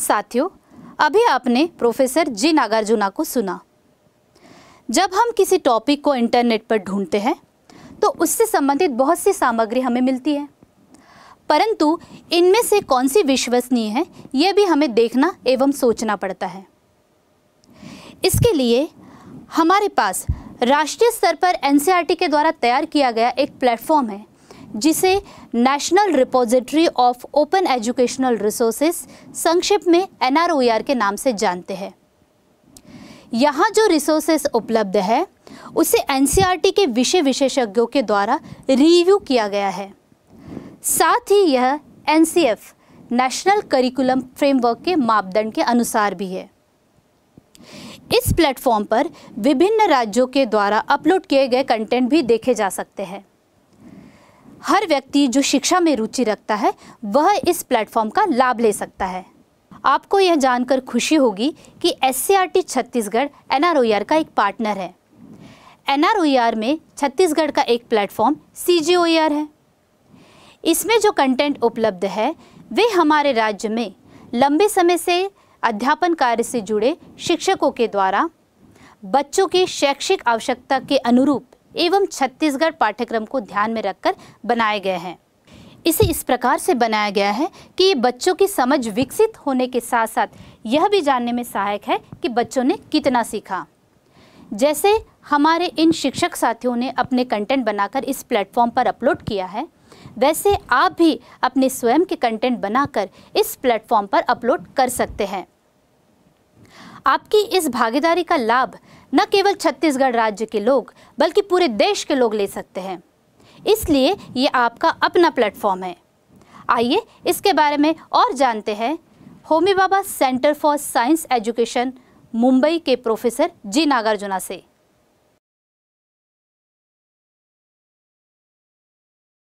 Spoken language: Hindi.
साथियों अभी आपने प्रोफेसर जी नागार्जुना को सुना जब हम किसी टॉपिक को इंटरनेट पर ढूंढते हैं तो उससे संबंधित बहुत सी सामग्री हमें मिलती है परंतु इनमें से कौन सी विश्वसनीय है यह भी हमें देखना एवं सोचना पड़ता है इसके लिए हमारे पास राष्ट्रीय स्तर पर एन e के द्वारा तैयार किया गया एक प्लेटफॉर्म है जिसे national repository of open educational resources संक्षिप्त में एन e के नाम से जानते हैं यहाँ जो रिसोर्सेस उपलब्ध है उसे एन e के विषय विशेषज्ञों के द्वारा रिव्यू किया गया है साथ ही यह एन नेशनल करिकुलम फ्रेमवर्क के मापदंड के अनुसार भी है इस प्लेटफॉर्म पर विभिन्न राज्यों के द्वारा अपलोड किए गए कंटेंट भी देखे जा सकते हैं हर व्यक्ति जो शिक्षा में रुचि रखता है वह इस प्लेटफॉर्म का लाभ ले सकता है आपको यह जानकर खुशी होगी कि एस छत्तीसगढ़ एन e का एक पार्टनर है एन e में छत्तीसगढ़ का एक प्लेटफॉर्म सी e है इसमें जो कंटेंट उपलब्ध है वे हमारे राज्य में लंबे समय से अध्यापन कार्य से जुड़े शिक्षकों के द्वारा बच्चों की शैक्षिक आवश्यकता के अनुरूप एवं छत्तीसगढ़ पाठ्यक्रम को ध्यान में रखकर बनाए गए हैं इसे इस प्रकार से बनाया गया है कि ये बच्चों की समझ विकसित होने के साथ साथ यह भी जानने में सहायक है कि बच्चों ने कितना सीखा जैसे हमारे इन शिक्षक साथियों ने अपने कंटेंट बनाकर इस प्लेटफॉर्म पर अपलोड किया है वैसे आप भी अपने स्वयं के कंटेंट बनाकर इस प्लेटफॉर्म पर अपलोड कर सकते हैं आपकी इस भागीदारी का लाभ न केवल छत्तीसगढ़ राज्य के लोग बल्कि पूरे देश के लोग ले सकते हैं इसलिए ये आपका अपना प्लेटफॉर्म है आइए इसके बारे में और जानते हैं Homi Bhabha centre for science education Mumbai के प्रोफेसर जी नागार्जुना से